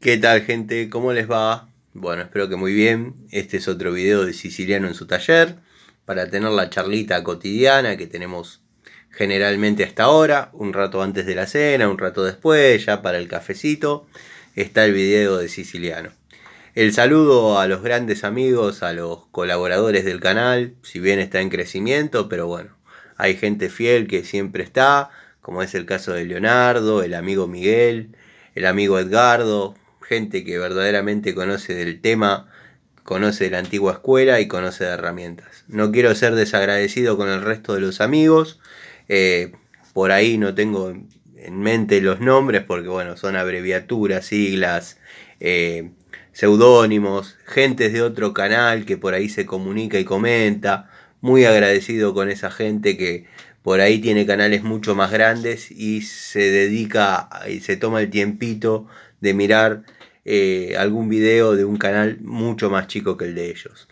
¿Qué tal gente? ¿Cómo les va? Bueno, espero que muy bien. Este es otro video de Siciliano en su taller para tener la charlita cotidiana que tenemos generalmente hasta ahora, un rato antes de la cena, un rato después, ya para el cafecito, está el video de Siciliano. El saludo a los grandes amigos, a los colaboradores del canal, si bien está en crecimiento, pero bueno, hay gente fiel que siempre está, como es el caso de Leonardo, el amigo Miguel, el amigo Edgardo, gente que verdaderamente conoce del tema, conoce de la antigua escuela y conoce de herramientas. No quiero ser desagradecido con el resto de los amigos, eh, por ahí no tengo en mente los nombres porque bueno, son abreviaturas, siglas, eh, seudónimos, gentes de otro canal que por ahí se comunica y comenta. Muy agradecido con esa gente que por ahí tiene canales mucho más grandes y se dedica y se toma el tiempito de mirar eh, algún video de un canal mucho más chico que el de ellos.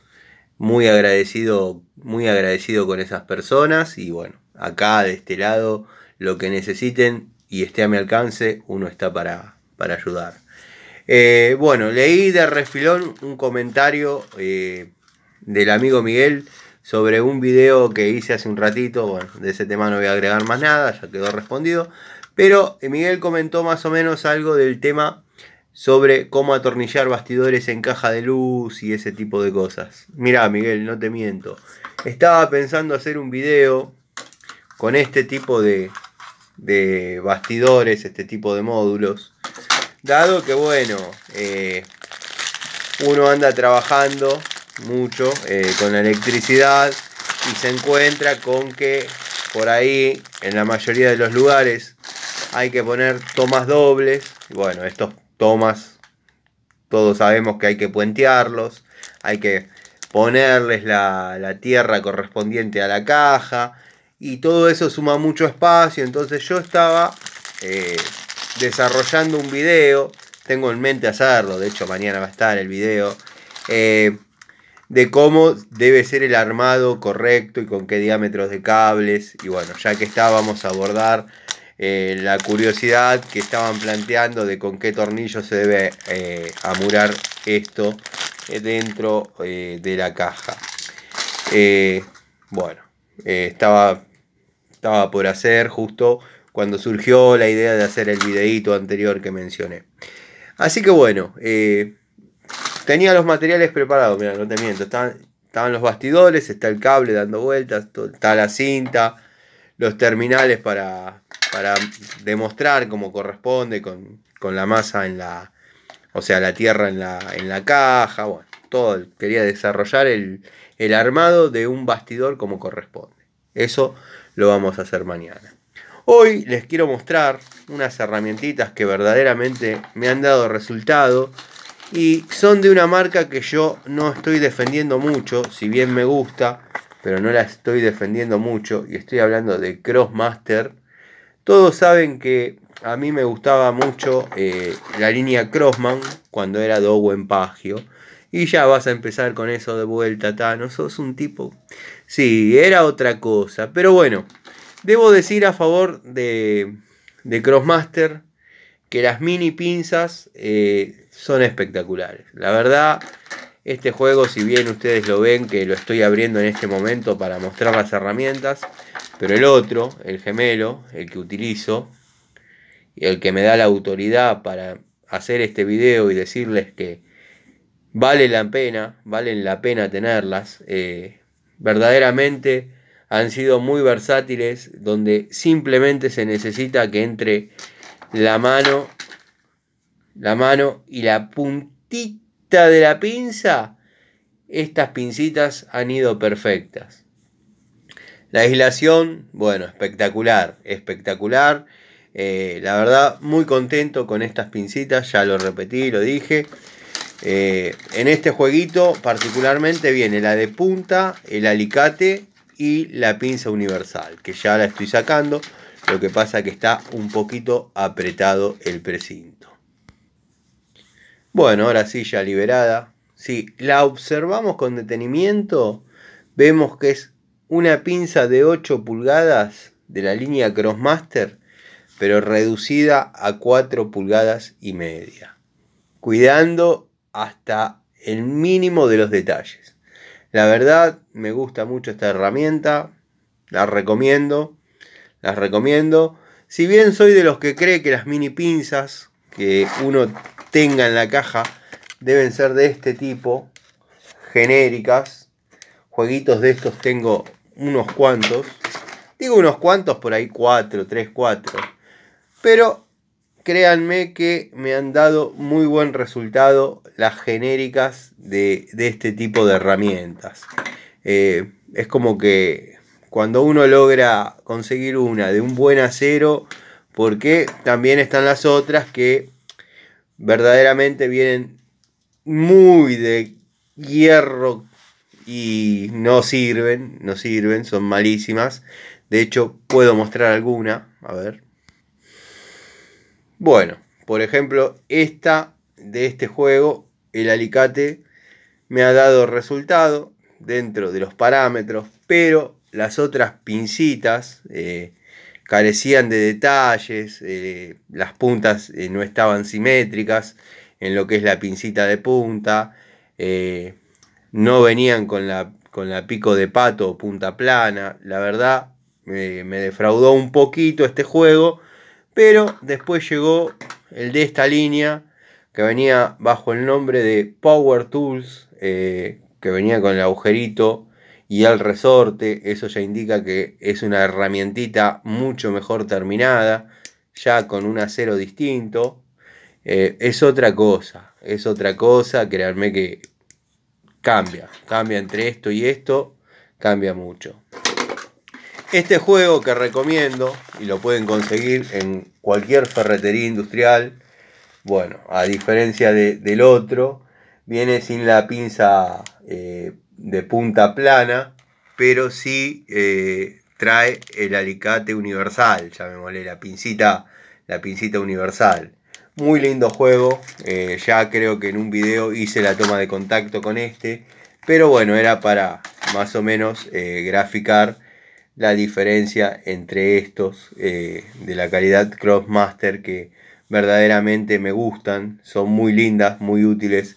Muy agradecido, muy agradecido con esas personas y bueno, acá de este lado, lo que necesiten y esté a mi alcance, uno está para, para ayudar. Eh, bueno, leí de refilón un comentario eh, del amigo Miguel sobre un video que hice hace un ratito. Bueno, de ese tema no voy a agregar más nada, ya quedó respondido. Pero Miguel comentó más o menos algo del tema sobre cómo atornillar bastidores en caja de luz y ese tipo de cosas. Mirá, Miguel, no te miento. Estaba pensando hacer un video con este tipo de, bastidores, este tipo de módulos. Dado que, bueno, eh, uno anda trabajando mucho eh, con la electricidad y se encuentra con que por ahí, en la mayoría de los lugares, hay que poner tomas dobles. Bueno, estos tomas, todos sabemos que hay que puentearlos, hay que ponerles la, tierra correspondiente a la caja y todo eso suma mucho espacio. Entonces yo estaba eh, desarrollando un video, tengo en mente hacerlo, de hecho mañana va a estar el video, eh, de cómo debe ser el armado correcto y con qué diámetros de cables. Y bueno, ya que está, vamos a abordar eh, la curiosidad que estaban planteando de con qué tornillo se debe eh, amurar esto eh, dentro de la caja. bueno, estaba, estaba por hacer justo cuando surgió la idea de hacer el videíto anterior que mencioné. Así que bueno, tenía los materiales preparados, mira, no te miento, estaban los bastidores, está el cable dando vueltas, está la cinta, los terminales para, para demostrar cómo corresponde con, la masa en la, o sea, la tierra en la, caja, bueno, todo. Quería desarrollar el, el armado de un bastidor como corresponde. Eso lo vamos a hacer mañana. Hoy les quiero mostrar unas herramientitas que verdaderamente me han dado resultado y son de una marca que yo no estoy defendiendo mucho, si bien me gusta, pero no la estoy defendiendo mucho y estoy hablando de Crossmaster todos saben que a mí me gustaba mucho eh, la línea Crossman cuando era en Pagio. Y ya vas a empezar con eso de vuelta, no Sos un tipo. Sí, era otra cosa. Pero bueno, debo decir a favor de, de Crossmaster que las mini pinzas eh, son espectaculares. La verdad, este juego, si bien ustedes lo ven, que lo estoy abriendo en este momento para mostrar las herramientas, pero el otro, el gemelo, el que utilizo, y el que me da la autoridad para hacer este video y decirles que vale la pena, valen la pena tenerlas, eh, verdaderamente han sido muy versátiles, donde simplemente se necesita que entre la mano, la mano y la puntita de la pinza, estas pincitas han ido perfectas. La aislación, bueno, espectacular, espectacular. Eh, la verdad, muy contento con estas pincitas, ya lo repetí, lo dije. Eh, en este jueguito particularmente viene la de punta, el alicate y la pinza universal, que ya la estoy sacando. Lo que pasa que está un poquito apretado el precinto. Bueno, ahora sí, ya liberada. Si la observamos con detenimiento, vemos que es una pinza de 8 pulgadas de la línea Crossmaster, pero reducida a 4 pulgadas y media, cuidando hasta el mínimo de los detalles. La verdad, me gusta mucho esta herramienta, la recomiendo, las recomiendo. Si bien soy de los que cree que las mini pinzas que uno tenga en la caja deben ser de este tipo, genéricas. Jueguitos de estos tengo unos cuantos. Digo unos cuantos, por ahí 4, 3, 4. Pero créanme que me han dado muy buen resultado las genéricas de, este tipo de herramientas. Eh, es como que cuando uno logra conseguir una de un buen acero, porque también están las otras que verdaderamente vienen muy de hierro y no sirven, no sirven, son malísimas. De hecho, puedo mostrar alguna, a ver. Bueno, por ejemplo, esta de este juego, el alicate, me ha dado resultado dentro de los parámetros, pero las otras pincitas, eh, carecían de detalles, eh, las puntas eh, no estaban simétricas en lo que es la pincita de punta, eh, no venían con la, con la, pico de pato o punta plana, la verdad me defraudó un poquito este juego, pero después llegó el de esta línea que venía bajo el nombre de Power Tools, que venía con el agujerito y al resorte, eso ya indica que es una herramientita mucho mejor terminada, ya con un acero distinto, eh, es otra cosa, es otra cosa, créanme que cambia, cambia entre esto y esto, cambia mucho. Este juego que recomiendo, y lo pueden conseguir en cualquier ferretería industrial, bueno, a diferencia del otro, viene sin la pinza eh, de punta plana, pero si eh, trae el alicate universal, llamémosle la pincita, la pincita universal. Muy lindo juego, eh, ya creo que en un video hice la toma de contacto con este, pero bueno, era para más o menos eh, graficar la diferencia entre estos de la calidad Crossmaster que verdaderamente me gustan, son muy lindas, muy útiles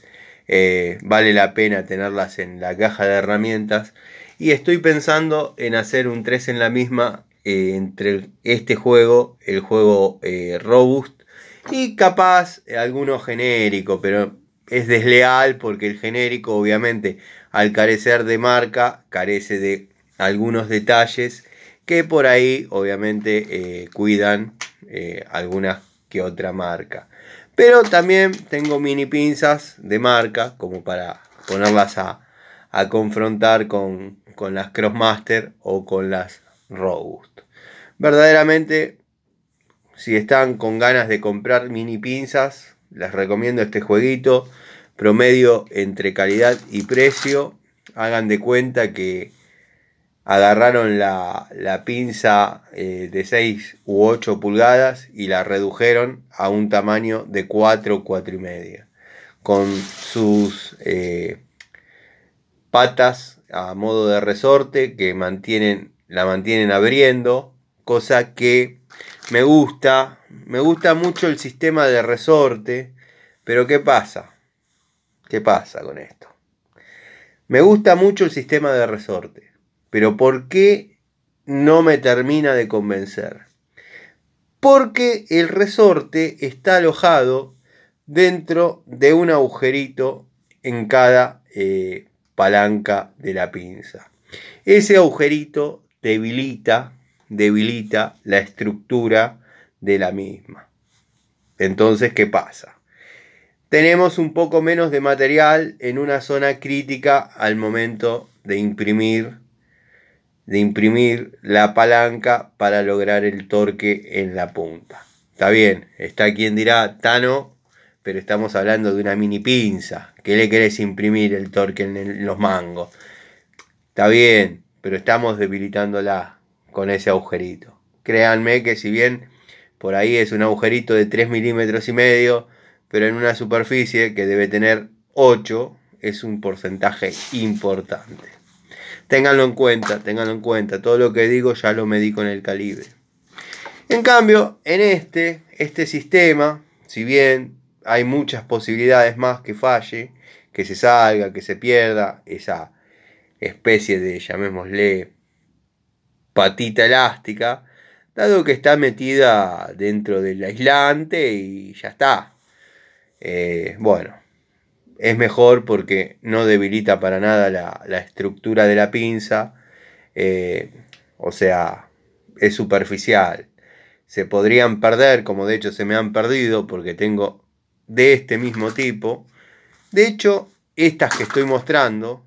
eh, vale la pena tenerlas en la caja de herramientas. Y estoy pensando en hacer un 3 en la misma eh, entre este juego, el juego eh, Robust, y capaz alguno genérico, pero es desleal porque el genérico obviamente al carecer de marca carece de algunos detalles que por ahí obviamente cuidan alguna que otra marca. Pero también tengo mini pinzas de marca, como para ponerlas a, confrontar con, con las Crossmaster o con las Robust. Verdaderamente, si están con ganas de comprar mini pinzas, les recomiendo este jueguito. Promedio entre calidad y precio. Hagan de cuenta que agarraron la, pinza eh, de 6 u 8 pulgadas y la redujeron a un tamaño de 4, 4 y media, con sus eh, patas a modo de resorte que mantienen, la mantienen abriendo, cosa que me gusta, me gusta mucho el sistema de resorte, pero ¿qué pasa? ¿Qué pasa con esto? Me gusta mucho el sistema de resorte pero ¿por qué no me termina de convencer? Porque el resorte está alojado dentro de un agujerito en cada eh, palanca de la pinza. Ese agujerito debilita, debilita la estructura de la misma. Entonces, ¿qué pasa? Tenemos un poco menos de material en una zona crítica al momento de imprimir de imprimir la palanca para lograr el torque en la punta. Está bien, está quien dirá Tano, pero estamos hablando de una mini pinza. Que le querés imprimir el torque en, los mangos? Está bien, pero estamos debilitándola con ese agujerito. Créanme que si bien por ahí es un agujerito de 3 milímetros y medio, pero en una superficie que debe tener 8 es un porcentaje importante. Ténganlo en cuenta, ténganlo en cuenta. Todo lo que digo ya lo medí con el calibre. En cambio, en este, este sistema, si bien hay muchas posibilidades más que falle, que se salga, que se pierda, esa especie de, llamémosle, patita elástica, dado que está metida dentro del aislante y ya está. Eh, bueno, es mejor porque no debilita para nada la, estructura de la pinza, eh, o sea, es superficial. Se podrían perder, como de hecho se me han perdido, porque tengo de este mismo tipo. De hecho, estas que estoy mostrando,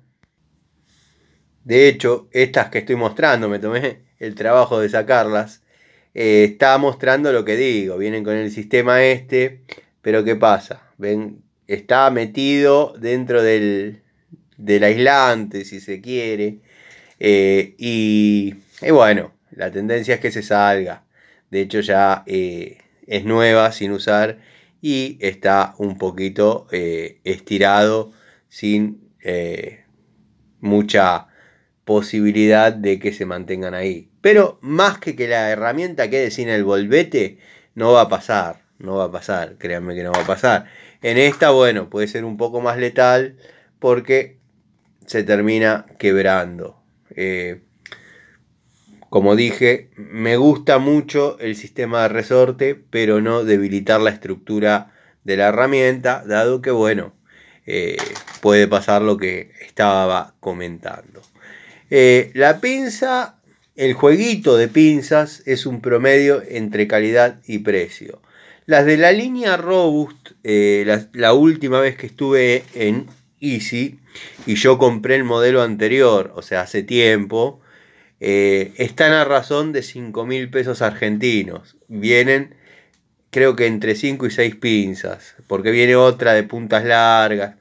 de hecho, estas que estoy mostrando, me tomé el trabajo de sacarlas, eh, está mostrando lo que digo, vienen con el sistema este, pero ¿qué pasa? Ven está metido dentro del, aislante, si se quiere. Eh, y, bueno, la tendencia es que se salga. De hecho ya eh, es nueva sin usar y está un poquito eh, estirado sin mucha posibilidad de que se mantengan ahí. Pero más que que la herramienta quede sin el volvete, no va a pasar, no va a pasar, créanme que no va a pasar. En esta, bueno, puede ser un poco más letal porque se termina quebrando. Eh, como dije, me gusta mucho el sistema de resorte, pero no debilitar la estructura de la herramienta, dado que, bueno, eh, puede pasar lo que estaba comentando. Eh, la pinza, el jueguito de pinzas es un promedio entre calidad y precio. Las de la línea Robust, eh, la, última vez que estuve en Easy y yo compré el modelo anterior, o sea, hace tiempo, eh, están a razón de 5 mil pesos argentinos. Vienen, creo que entre 5 y 6 pinzas, porque viene otra de puntas largas.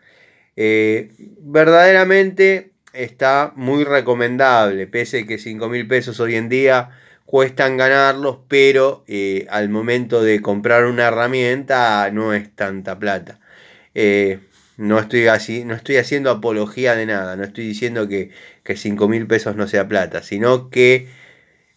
Eh, verdaderamente está muy recomendable, pese que 5 mil pesos hoy en día cuestan ganarlos, pero eh, al momento de comprar una herramienta no es tanta plata. Eh, no, estoy así, no estoy haciendo apología de nada, no estoy diciendo que, que 5 mil pesos no sea plata, sino que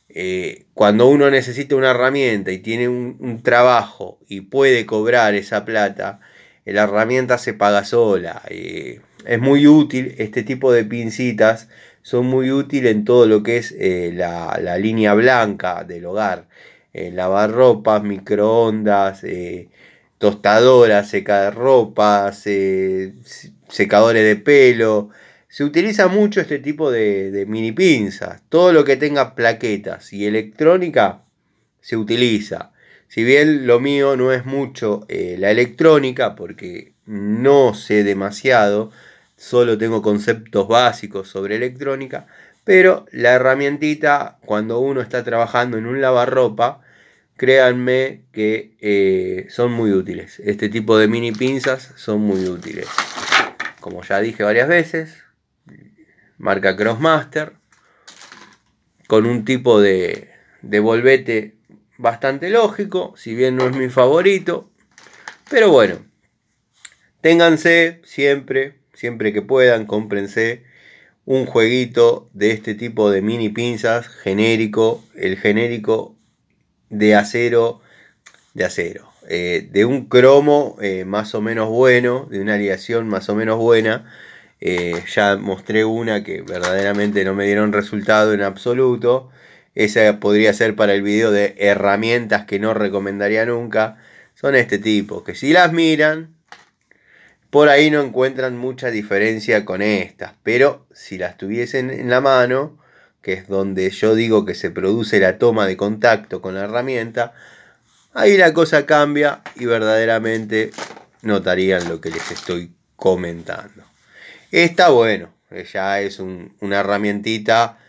eh, cuando uno necesita una herramienta y tiene un, un trabajo y puede cobrar esa plata, la herramienta se paga sola. es muy útil este tipo de pincitas son muy útiles en todo lo que es eh, la, línea blanca del hogar. Lavar eh, lavarropas, microondas, eh, tostadoras, secadoras eh, secadores de pelo. Se utiliza mucho este tipo de, mini pinzas. Todo lo que tenga plaquetas y electrónica se utiliza. Si bien lo mío no es mucho la electrónica, porque no sé demasiado, solo tengo conceptos básicos sobre electrónica, pero la herramientita, cuando uno está trabajando en un lavarropa, créanme que eh, son muy útiles. Este tipo de mini pinzas son muy útiles. Como ya dije varias veces, marca Crossmaster, con un tipo de, de volvete bastante lógico, si bien no es mi favorito, pero bueno, ténganse siempre siempre que puedan, cómprense un jueguito de este tipo de mini pinzas genérico, el genérico de acero, de acero, eh, de un cromo eh, más o menos bueno, de una aleación más o menos buena. Eh, ya mostré una que verdaderamente no me dieron resultado en absoluto. Esa podría ser para el video de herramientas que no recomendaría nunca. Son este tipo, que si las miran, por ahí no encuentran mucha diferencia con estas, pero si las tuviesen en la mano, que es donde yo digo que se produce la toma de contacto con la herramienta, ahí la cosa cambia y verdaderamente notarían lo que les estoy comentando. Esta, bueno, eh, ya es una herramientita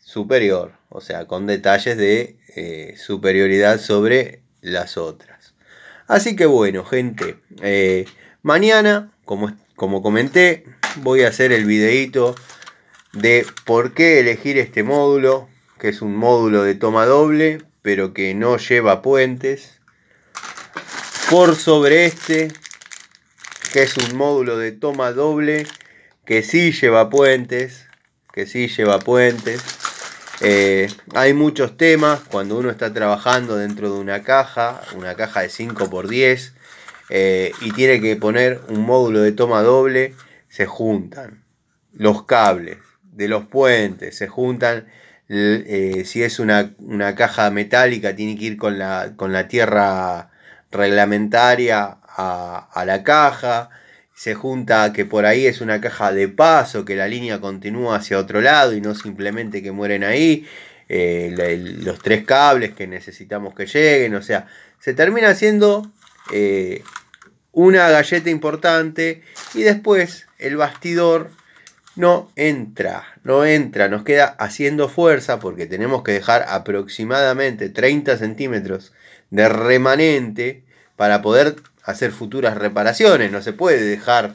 superior, o sea, con detalles de eh, superioridad sobre las otras. Así que bueno, gente, eh, Mañana, como, como comenté, voy a hacer el videito de por qué elegir este módulo, que es un módulo de toma doble, pero que no lleva puentes. Por sobre este, que es un módulo de toma doble, que sí lleva puentes, que sí lleva puentes. Eh, hay muchos temas cuando uno está trabajando dentro de una caja, una caja de 5x10, eh, y tiene que poner un módulo de toma doble, se juntan los cables de los puentes, se juntan, eh, si es una, caja metálica, tiene que ir con la, con la tierra reglamentaria a, la caja, se junta que por ahí es una caja de paso, que la línea continúa hacia otro lado y no simplemente que mueren ahí, eh, los tres cables que necesitamos que lleguen, o sea, se termina haciendo una galleta importante y después el bastidor no entra, no entra, nos queda haciendo fuerza porque tenemos que dejar aproximadamente 30 centímetros de remanente para poder hacer futuras reparaciones, no se puede dejar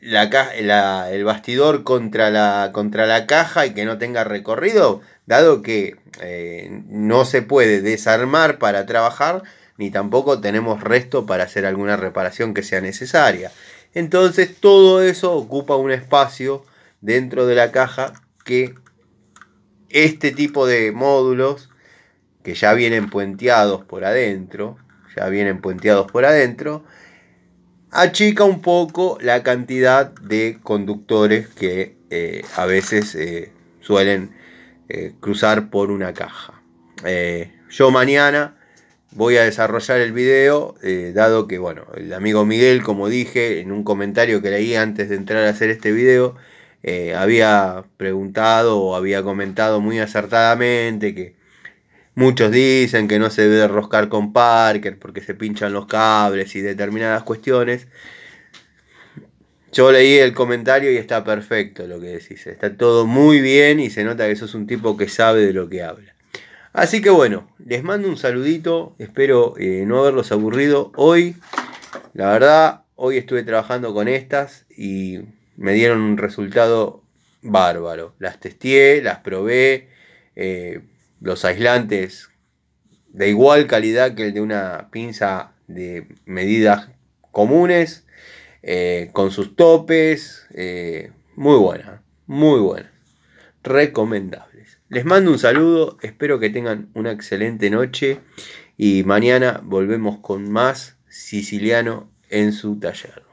la, el bastidor contra la, contra la caja y que no tenga recorrido, dado que eh, no se puede desarmar para trabajar, ni tampoco tenemos resto para hacer alguna reparación que sea necesaria. Entonces todo eso ocupa un espacio dentro de la caja que este tipo de módulos que ya vienen puenteados por adentro, ya vienen puenteados por adentro, achica un poco la cantidad de conductores que eh, a veces eh, suelen eh, cruzar por una caja. yo mañana voy a desarrollar el video, eh, dado que, bueno, el amigo Miguel, como dije en un comentario que leí antes de entrar a hacer este video, eh, había preguntado o había comentado muy acertadamente que muchos dicen que no se debe roscar con Parker porque se pinchan los cables y determinadas cuestiones. Yo leí el comentario y está perfecto lo que decís. Está todo muy bien y se nota que sos un tipo que sabe de lo que habla. Así que bueno, les mando un saludito, espero eh, no haberlos aburrido hoy. La verdad, hoy estuve trabajando con estas y me dieron un resultado bárbaro. Las testé, las probé, eh, los aislantes de igual calidad que el de una pinza de medidas comunes, eh, con sus topes, muy buena, muy buena, recomendable. Les mando un saludo, espero que tengan una excelente noche y mañana volvemos con más siciliano en su taller.